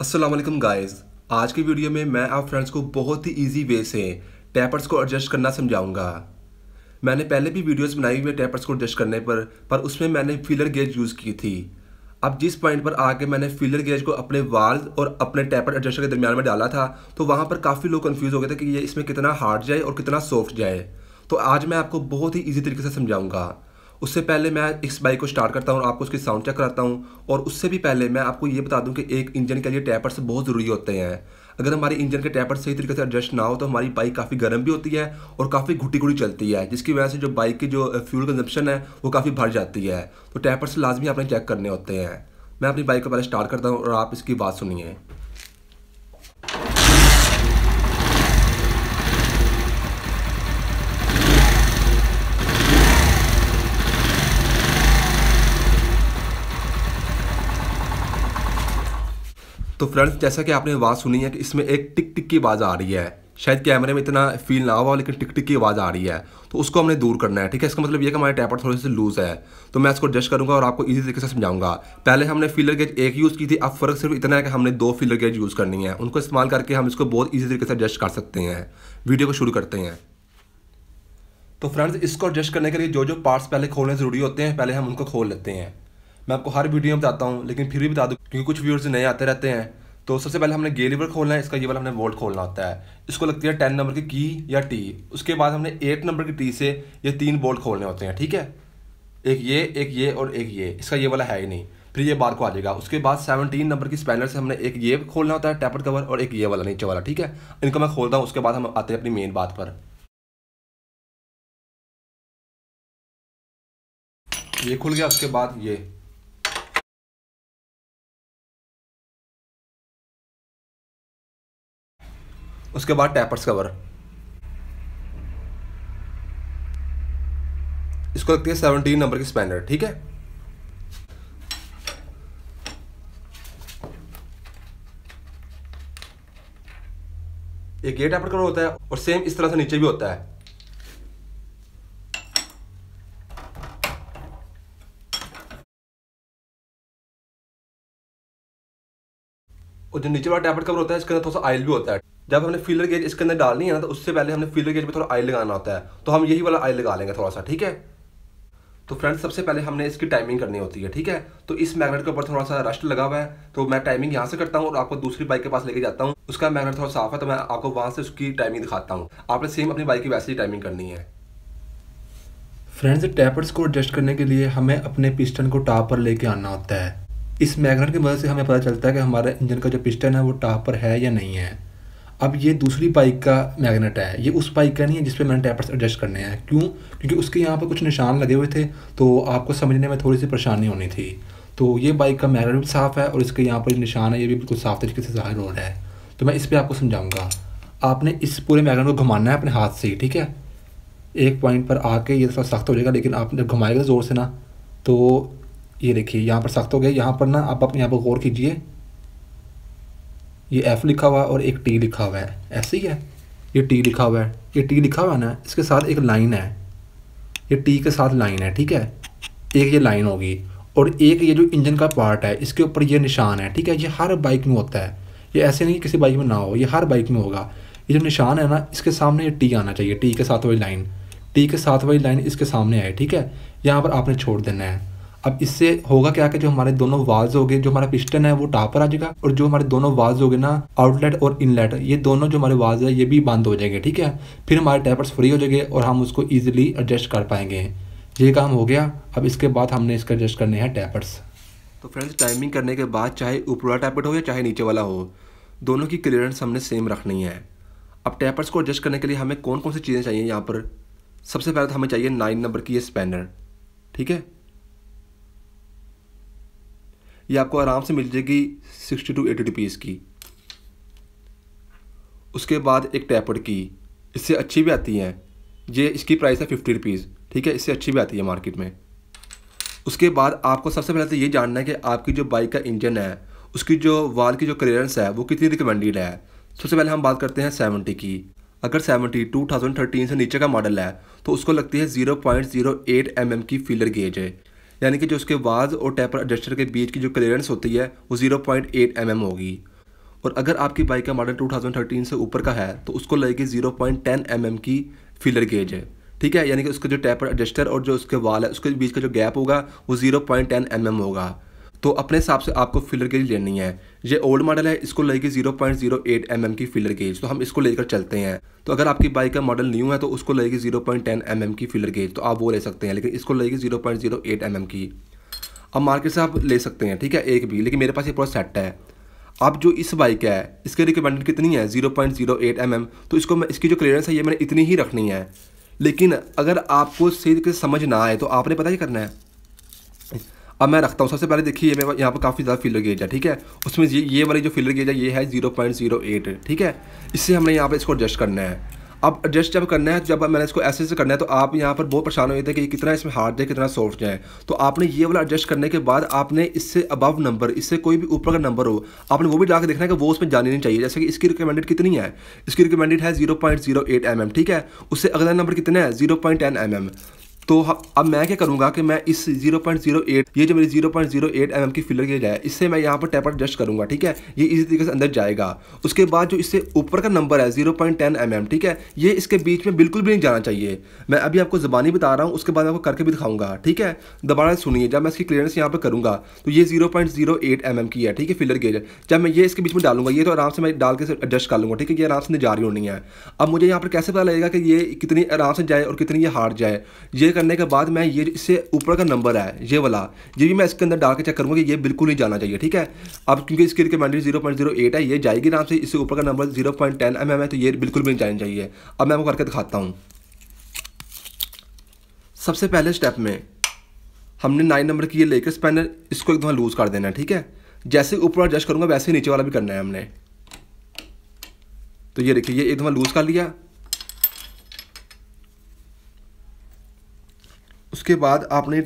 Aslam guys आज की video में मैं आप फ्रेंड्स को बहुत ही इजी वे से टैपर्स को एडजस्ट करना समझाऊंगा मैंने पहले भी वीडियोस बनाई हुई टैपर्स को एडजस्ट करने पर पर उसमें मैंने फिलर गेज यूज़ की थी अब जिस पॉइंट पर आके मैंने फिलर गेज को अपने वाल और अपने टैपर एडजस्टर के दरमियान में डाला था तो वहाँ पर काफ़ी लोग कन्फ्यूज़ हो गए थे कि ये इसमें कितना हार्ड जाए और कितना सॉफ्ट जाए तो आज मैं आपको बहुत ही ईजी तरीके से समझाऊँगा उससे पहले मैं इस बाइक को स्टार्ट करता हूँ और आपको उसकी साउंड चेक कराता हूँ और उससे भी पहले मैं आपको ये बता दूँ कि एक इंजन के लिए टैपर्स बहुत ज़रूरी होते हैं अगर हमारे इंजन के टैपर सही तरीके से एडजस्ट ना हो तो हमारी बाइक काफ़ी गर्म भी होती है और काफ़ी घुटी घुटी चलती है जिसकी वजह से जो बाइक की जो फ्यूल कंजप्शन है वो काफ़ी भर जाती है तो टैपर्स लाजमी आपने चेक करने होते हैं मैं अपनी बाइक को पहले स्टार्ट करता हूँ और आप इसकी बात सुनिए तो फ्रेंड्स जैसा कि आपने आवाज़ सुनी है कि इसमें एक टिक टिक की आवाज़ आ रही है शायद कैमरे में इतना फील ना हुआ लेकिन टिक टिक की आवाज़ आ रही है तो उसको हमने दूर करना है ठीक है इसका मतलब ये कि हमारे टैपर थोड़े से लूज़ है तो मैं इसको एडजस्ट करूँगा और आपको इजी तरीके से समझाऊंगा पहले हमने फिलर गेज एक यूज़ की थी अब फ़र्क सिर्फ इतना है कि हमने दो फिलर गेज यूज़ करनी है उनको इस्तेमाल करके हम इसको बहुत ईजी तरीके से एडजस्ट कर सकते हैं वीडियो को शुरू करते हैं तो फ्रेंड्स इसको एडजस्ट करने के लिए जो जो पार्ट्स पहले खोलने ज़रूरी होते हैं पहले हम उनको खोल लेते हैं मैं आपको हर वीडियो में बताता हूँ लेकिन फिर भी बता दूँ क्योंकि कुछ व्यूअर्स नए आते रहते हैं तो सबसे पहले हमने गेली पर खोलना है इसका ये वाला हमने वोल्ट खोलना होता है इसको लगती है टेन नंबर की की या टी उसके बाद हमने एट नंबर की टी से ये तीन बोल्ट खोलने होते हैं ठीक है एक ये एक ये और एक ये इसका ये वाला है ही नहीं फिर ये बार को आ जाएगा उसके बाद सेवनटीन नंबर की स्पैनर से हमने एक ये खोलना होता है टैपर कवर और एक ये वाला नीचे वाला ठीक है इनको मैं खोलता हूँ उसके बाद हम आते हैं अपनी मेन बात पर ये खुल गया उसके बाद ये उसके बाद टैपर्स कवर इसको लगती है सेवनटीन नंबर की स्पैनर ठीक है एक ये टैपर कवर होता है और सेम इस तरह से नीचे भी होता है और जो नीचे वाला टैपर कवर होता है इसके अंदर थोड़ा सा आयल भी होता है जब हमने फिलर गेज इसके अंदर डालनी है ना तो उससे पहले हमने फिलर गेज में थोड़ा आई लगाना होता है तो हम यही वाला आई लगा लेंगे थोड़ा सा ठीक है तो फ्रेंड्स सबसे पहले हमने इसकी टाइमिंग करनी होती है ठीक है तो इस मैग्नेट के ऊपर थोड़ा सा रस्ट लगा हुआ है तो मैं टाइमिंग यहाँ से करता हूँ और आपको दूसरी बाइक के पास लेके जाता हूँ उसका मैग्नेट थोड़ा साफ है तो मैं आपको वहाँ से उसकी टाइमिंग दिखाता हूँ आपने सेम अपनी बाइक की वैसे ही टाइमिंग करनी है फ्रेंड्स टैपर्स को एडजस्ट करने के लिए हमें अपने पिस्टन को टाप पर लेके आना होता है इस मैग्नेट की मदद से हमें पता चलता है कि हमारे इंजन का जो पिस्टन है वो टाप पर है या नहीं है अब ये दूसरी पाइक का मैग्नेट है ये उस पाइक का नहीं है जिस पर मैंने टैपर्स एडजस्ट करने हैं क्यों क्योंकि उसके यहाँ पर कुछ निशान लगे हुए थे तो आपको समझने में थोड़ी सी परेशानी होनी थी तो ये बाइक का मैगनेट भी साफ़ है और इसके यहाँ पर निशान है ये भी बिल्कुल साफ़ तरीके से ज़ाहिर हो रहा है तो मैं इस पर आपको समझाऊँगा आपने इस पूरे मैगनेट को घुमाना है अपने हाथ से ही ठीक है एक पॉइंट पर आके ये थोड़ा सख्त हो जाएगा लेकिन आप जब घुमाएगा ज़ोर से ना तो ये देखिए यहाँ पर सख्त हो गया यहाँ पर ना आप अपने यहाँ पर गौर कीजिए ये एफ़ लिखा हुआ है और एक टी लिखा हुआ है ऐसे ही है ये टी लिखा हुआ है ये टी लिखा हुआ है ना इसके साथ एक लाइन है ये टी के साथ लाइन है ठीक है एक ये लाइन होगी और एक ये जो इंजन का पार्ट है इसके ऊपर ये निशान है ठीक है ये हर बाइक में होता है ये ऐसे नहीं कि किसी बाइक में ना हो ये हर बाइक में होगा ये जो निशान है ना इसके सामने ये टी आना चाहिए टी के साथ वाली लाइन टी के साथ वाली लाइन इसके सामने आए ठीक है यहाँ पर आपने छोड़ देना है अब इससे होगा क्या कि जो हमारे दोनों वाज हो गए जो हमारा पिस्टन है वो टापर पर आ जाएगा और जो हमारे दोनों वाज हो गए ना आउटलेट और इनलेट ये दोनों जो हमारे वाज है ये भी बंद हो जाएंगे ठीक है फिर हमारे टैपर्स फ्री हो जाएंगे और हम उसको ईजिली एडजस्ट कर पाएंगे ये काम हो गया अब इसके बाद हमने इसका एडजस्ट करने हैं टैपर्स तो फ्रेंड्स टाइमिंग करने के बाद चाहे ऊपर वाला टैपर हो या चाहे नीचे वाला हो दोनों की क्लियरेंस हमने सेम रखनी है अब टैपर्स को एडजस्ट करने के लिए हमें कौन कौन सी चीज़ें चाहिए यहाँ पर सबसे पहले तो हमें चाहिए नाइन नंबर की ये स्पैनर ठीक है ये आपको आराम से मिल जाएगी सिक्सटी टू एटी रुपीज़ की उसके बाद एक टैपड की इससे अच्छी भी आती हैं ये इसकी प्राइस है फिफ्टी रुपीज़ ठीक है इससे अच्छी भी आती है मार्केट में उसके बाद आपको सबसे पहले तो ये जानना है कि आपकी जो बाइक का इंजन है उसकी जो वाल की जो क्लियरेंस है वो कितनी रिकमेंडेड है सबसे पहले हम बात करते हैं सेवेंटी की अगर सेवेंटी टू थाउजेंड थर्टीन से नीचे का मॉडल है तो उसको लगती है zero point zero eight M M की फीलर गेज है यानी कि जो उसके वाज और टेपर एडजस्टर के बीच की जो क्लियरेंस होती है वो zero point eight M M होगी और अगर आपकी बाइक का मॉडल टू थाउजेंड थर्टीन से ऊपर का है तो उसको लगेगी zero point ten M M की फिलर गेज है ठीक है यानी कि उसका जो टैपर एडजस्टर और जो उसके वाल है उसके बीच का जो गैप होगा वो zero point ten M M होगा तो अपने हिसाब से आपको फिलर गेज लेनी है ये ओल्ड मॉडल है इसको लगेगी zero point zero eight M M की फिलर गेज तो हम इसको लेकर चलते हैं तो अगर आपकी बाइक का मॉडल न्यू है तो उसको लगेगी zero point ten M M की फिलर गेज तो आप वो ले सकते हैं लेकिन इसको लगेगी zero point zero eight M M की अब मार्केट से आप ले सकते हैं ठीक है एक भी लेकिन मेरे पास ये पूरा सेट है अब जो इस बाइक है इसके रिकमेंडेड कितनी है zero point zero eight M M तो इसको मैं इसकी जो क्लियरेंस है ये मैंने इतनी ही रखनी है लेकिन अगर आपको सही समझ ना आए तो आपने पता ही करना है अब मैं रखता हूँ सबसे पहले देखिए मेरे यहाँ पर काफ़ी ज़्यादा फिलर गेज है ठीक है उसमें ये ये वाली जो फिलर गेज है ये है जीरो पॉइंट जीरो एट ठीक है इससे हमने यहाँ पर इसको एडजस्ट करना है अब एडजस्ट जब करना है जब मैंने इसको ऐसे से करना है तो आप यहाँ पर बहुत परेशान होते थे कि कितना इसमें हार्ड जाए कितना सॉफ्ट जाए तो आपने ये वाला एडजस्ट करने के बाद आपने इससे अबव नंबर इससे कोई भी ऊपर का नंबर हो आपने वो भी डाल के देखना है कि वो उसमें जानी नहीं चाहिए जैसे कि इसकी रिकमेंडेड कितनी है इसकी रिकमेंडेड है zero point zero eight M M ठीक है उससे अगला नंबर कितना है zero point ten M M तो अब मैं क्या करूँगा कि मैं इस 0.08 ये जो मेरी 0.08 mm की फिलर गेज है इससे मैं यहाँ पर टैप एडजस्ट करूँगा ठीक है ये इसी तरीके से अंदर जाएगा उसके बाद जो इससे ऊपर का नंबर है 0.10 पॉइंट mm, ठीक है ये इसके बीच में बिल्कुल भी नहीं जाना चाहिए मैं अभी आपको ज़बानी बता रहा हूँ उसके बाद आपको करके भी दिखाऊंगा ठीक है दोबारा सुनिए जब मैं इसकी क्लियरेंस यहाँ पर करूँगा तो ये जीरो पॉइंट mm की है ठीक है फिलर गेज जब मैं ये इसके बीच में डालूंगा ये तो आराम से मैं डाल के एडजस्ट कर लूँगा ठीक है ये आराम से जारी होनी है अब मुझे यहाँ पर कैसे पता लगेगा कि ये कितनी आराम से जाए और कितनी ये हार्ड जाए ये करने के बाद मैं ये इससे ऊपर का नंबर है ये वाला ये भी मैं इसके अंदर डाल के चेक करूँगा कि ये बिल्कुल नहीं जाना चाहिए ठीक है अब क्योंकि इसकी recommended zero point zero eight है ये जाएगी नाम से इससे ऊपर का number zero point ten M M है तो ये बिल्कुल भी नहीं जानी चाहिए अब मैं वो करके दिखाता हूँ सबसे पहले स्टेप में हमने नाइन नंबर की ये लेकर स्पैनर इसको एकदम लूज़ कर देना है ठीक है जैसे ऊपर एडजस्ट करूँगा वैसे ही नीचे वाला भी करना है हमने तो ये देखिए ये एकदम लूज़ कर लिया उसके बाद आपने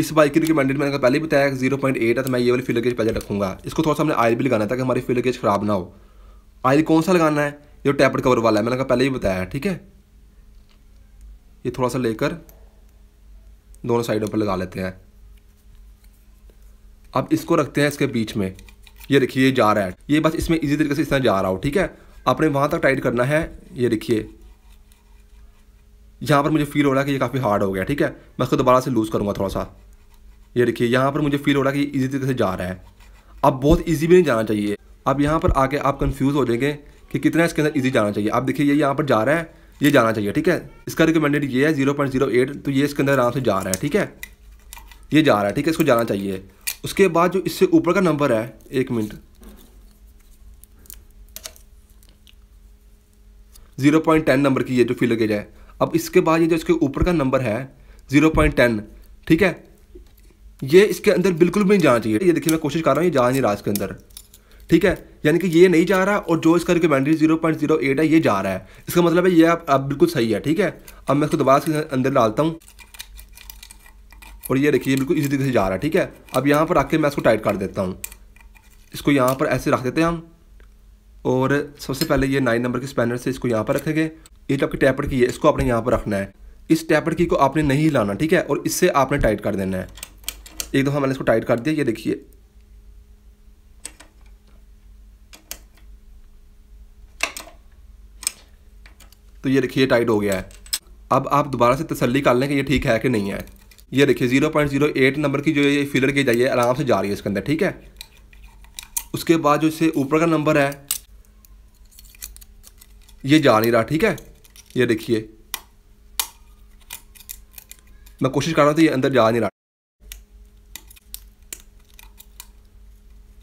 इस बाइक की रिकमेंडेड मैंने पहले ही बताया जीरो पॉइंट एट है तो मैं ये वाली फिल गेज पहले रखूंगा इसको थोड़ा सा हमने आयल भी लगाना ताकि हमारी फिल गेज ख़राब ना हो आयल कौन सा लगाना है जो टैपर कवर वाला है मैंने कहा पहले ही बताया ठीक है ये थोड़ा सा लेकर दोनों साइडों पर लगा लेते हैं अब इसको रखते हैं इसके बीच में ये देखिए ये जा रहा है ये बस इसमें इजी तरीके से इस तरह जा रहा हो ठीक है आपने वहाँ तक टाइट करना है ये देखिए यहाँ पर मुझे फील हो रहा है कि ये काफ़ी हार्ड हो गया ठीक है मैं इसको दोबारा से लूज़ करूँगा थोड़ा सा ये देखिए यहाँ पर मुझे फील हो रहा है कि ईजी तरीके से जा रहा है अब बहुत ईजी भी नहीं जाना चाहिए अब यहाँ पर आके आप कन्फ्यूज़ हो जाएंगे कि कितना इसके अंदर ईजी जाना चाहिए आप देखिए ये यहाँ पर जा रहा है ये जाना चाहिए ठीक है इसका रिकमेंडेड ये है जीरो पॉइंट जीरो एट तो ये इसके अंदर आराम से जा रहा है ठीक है ये जा रहा है ठीक है इसको जाना चाहिए उसके बाद जो इससे ऊपर का नंबर है एक minute zero point ten number की ये जो फील गेज है अब इसके बाद ये जो इसके ऊपर का नंबर है ज़ीरो पॉइंट टेन ठीक है ये इसके अंदर बिल्कुल भी नहीं जाना चाहिए ये देखिए मैं कोशिश कर रहा हूँ ये जा नहीं रहा इसके अंदर ठीक है यानी कि ये नहीं जा रहा और जो इसका recommended zero point zero eight है ये जा रहा है इसका मतलब है ये अब अब बिल्कुल सही है ठीक है अब मैं इसको दोबारा इसके अंदर डालता हूँ और ये देखिए बिल्कुल इसी तरीके से जा रहा है ठीक है अब यहाँ पर आके मैं इसको टाइट कर देता हूँ इसको यहाँ पर ऐसे रख देते हैं हम और सबसे पहले ये नाइन नंबर के स्पैनर से इसको यहाँ पर रखेंगे ये जो आपकी टैपर की है इसको आपने यहाँ पर रखना है इस टैपर की को आपने नहीं हिलाना ठीक है और इससे आपने टाइट कर देना है एक दफ़ा मैंने इसको टाइट कर दिया ये देखिए तो ये देखिए टाइट हो गया है अब आप दोबारा से तसली कर लें कि ये ठीक है कि नहीं है ये देखिए zero point zero eight number की जो ये फिलर की जाइए आराम से जा रही है इसके अंदर ठीक है उसके बाद जो इसे ऊपर का नंबर है ये जा नहीं रहा ठीक है ये देखिए मैं कोशिश कर रहा हूँ तो ये अंदर जा नहीं रहा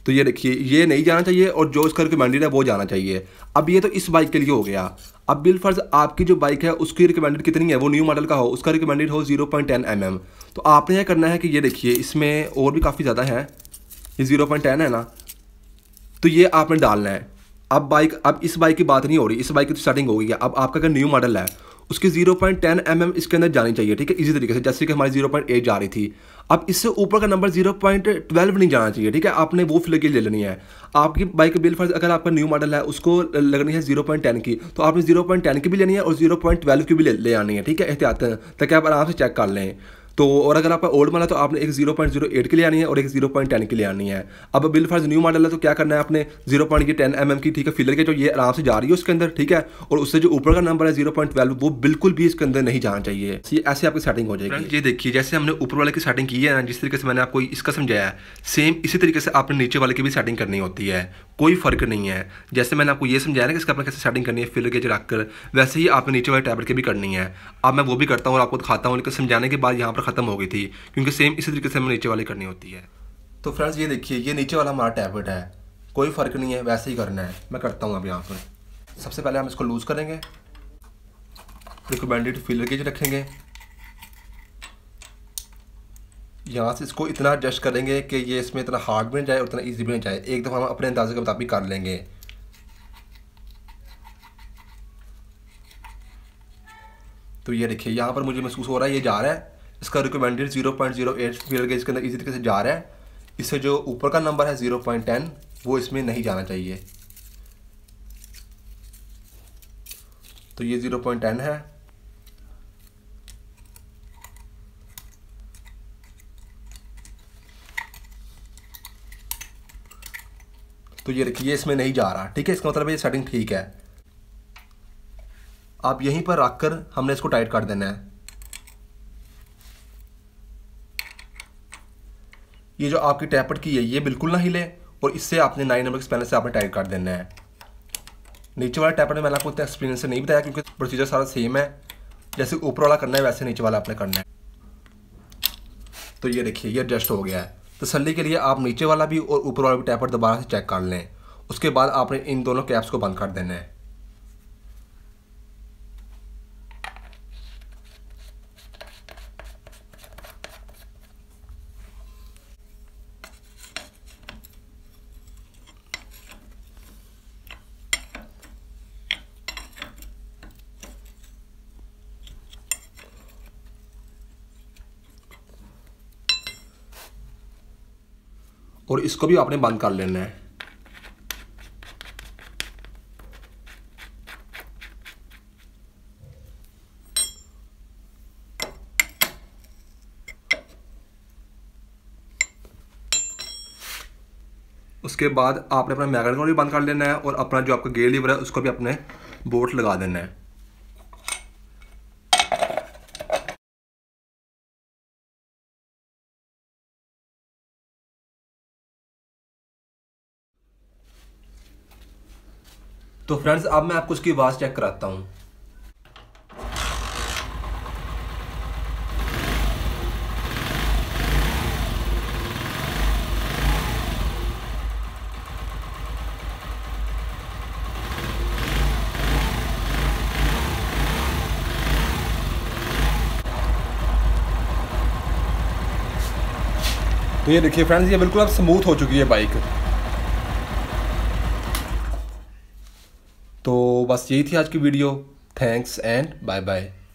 तो ये देखिए ये नहीं जाना चाहिए और जो इसका रिकमेंडेड है वो जाना चाहिए अब ये तो इस बाइक के लिए हो गया अब बिल फर्ज आपकी जो बाइक है उसकी रिकमेंडेड कितनी है वो न्यू मॉडल का हो उसका रिकमेंडेड हो zero point ten M M तो आपने यह करना है कि ये देखिए इसमें और भी काफ़ी ज़्यादा है ये जीरो पॉइंट टेन है ना तो ये आपने डालना है अब बाइक अब इस बाइक की बात नहीं हो रही इस बाइक की तो स्टार्टिंग हो गई है अब आपका अगर न्यू मॉडल है उसकी zero point ten M M इसके अंदर जानी चाहिए ठीक है इसी तरीके से जैसे कि हमारी जीरो पॉइंट एट जा रही थी अब इससे ऊपर का नंबर जीरो पॉइंट ट्वेल्व नहीं जाना चाहिए ठीक है आपने वो फिलर की ले लेनी है आपकी बाइक बिल फर्ज अगर आपका न्यू मॉडल है उसको लगनी है जीरो पॉइंट टेन की तो आपने जीरो पॉइंट टेन की भी लेनी है और जीरो पॉइंट ट्वेल्व की भी ले, ले आनी है ठीक है एहतियात ताकि आप आराम से चेक कर लें तो और अगर आपका ओल्ड मॉडल है तो आपने एक जीरो पॉइंट जीरो एट के लिए आनी है और एक जीरो पॉइंट टेन के लिए आनी है अब बिल फर्ज न्यू मॉडल है तो क्या करना है आपने जीरो पॉइंट ये टेन एम एम की ठीक है फिलर के जो ये आराम से जा रही है उसके अंदर ठीक है और उससे जो ऊपर का नंबर है जीरो पॉइंट ट्वेल्व वो बिल्कुल भी इसके अंदर नहीं जाना चाहिए तो ऐसे आपकी सेटिंग हो जाएगी ये देखिए जैसे हमने ऊपर वाले की सेटिंग की है ना जिस तरीके से मैंने आपको इसका समझाया सेम इसी तरीके से आपने नीचे वाले की भी सेटिंग करनी होती है कोई फ़र्क नहीं है जैसे मैंने आपको ये समझाया ना कि इसका अपना कैसे सेटिंग करनी है फिलर गेज रख कर वैसे ही आपने नीचे वाले टैबलेट के भी करनी है अब मैं वो भी करता हूँ और आपको दिखाता हूँ लेकिन समझाने के बाद यहाँ पर ख़त्म हो गई थी क्योंकि सेम इसी तरीके से हमें नीचे वाली करनी होती है तो फ्रेंड्स ये देखिए ये नीचे वाला हमारा टैबलेट है कोई फ़र्क नहीं है वैसे ही करना है मैं करता हूँ अब यहाँ पर सबसे पहले हम इसको लूज़ करेंगे बैंडेड फिलर गेज रखेंगे यहाँ से इसको इतना एडजस्ट करेंगे कि ये इसमें इतना हार्ड भी नहीं जाए और इतना ईजी भी नहीं जाए एक दफ़ा हम अपने अंदाजे के मुताबिक कर लेंगे तो ये देखिए यहाँ पर मुझे महसूस हो रहा है ये जा रहा है इसका recommended zero point zero eight feel इसके अंदर इसी तरीके से जा रहा है इससे जो ऊपर का नंबर है जीरो पॉइंट टेन वो इसमें नहीं जाना चाहिए तो ये जीरो पॉइंट टेन है तो ये देखिए इसमें नहीं जा रहा ठीक है इसका मतलब ये सेटिंग ठीक है आप यहीं पर रख कर हमने इसको टाइट कर देना है ये जो आपकी टैपट की है ये बिल्कुल ना हिले और इससे आपने नाइन नंबर के से आपने टाइट कर देना है नीचे वाला टैपट में मैंने आपको एक्सपीरियंस से नहीं बताया क्योंकि प्रोसीजर सारा सेम है जैसे ऊपर वाला करना है वैसे नीचे वाला आपने करना है तो ये देखिए ये एडजस्ट हो गया है तसली के लिए आप नीचे वाला भी और ऊपर वाला भी टैपर दोबारा से चेक कर लें उसके बाद आपने इन दोनों कैप्स को बंद कर देना है और इसको भी आपने बंद कर लेना है उसके बाद आपने अपना मैगनेट को भी बंद कर लेना है और अपना जो आपका गेयर लीवर है उसको भी अपने बोट लगा देना है तो फ्रेंड्स अब मैं आपको उसकी आवाज़ चेक कराता हूँ तो ये देखिए फ्रेंड्स ये बिल्कुल अब स्मूथ हो चुकी है बाइक बस यही थी आज की video thanks and bye bye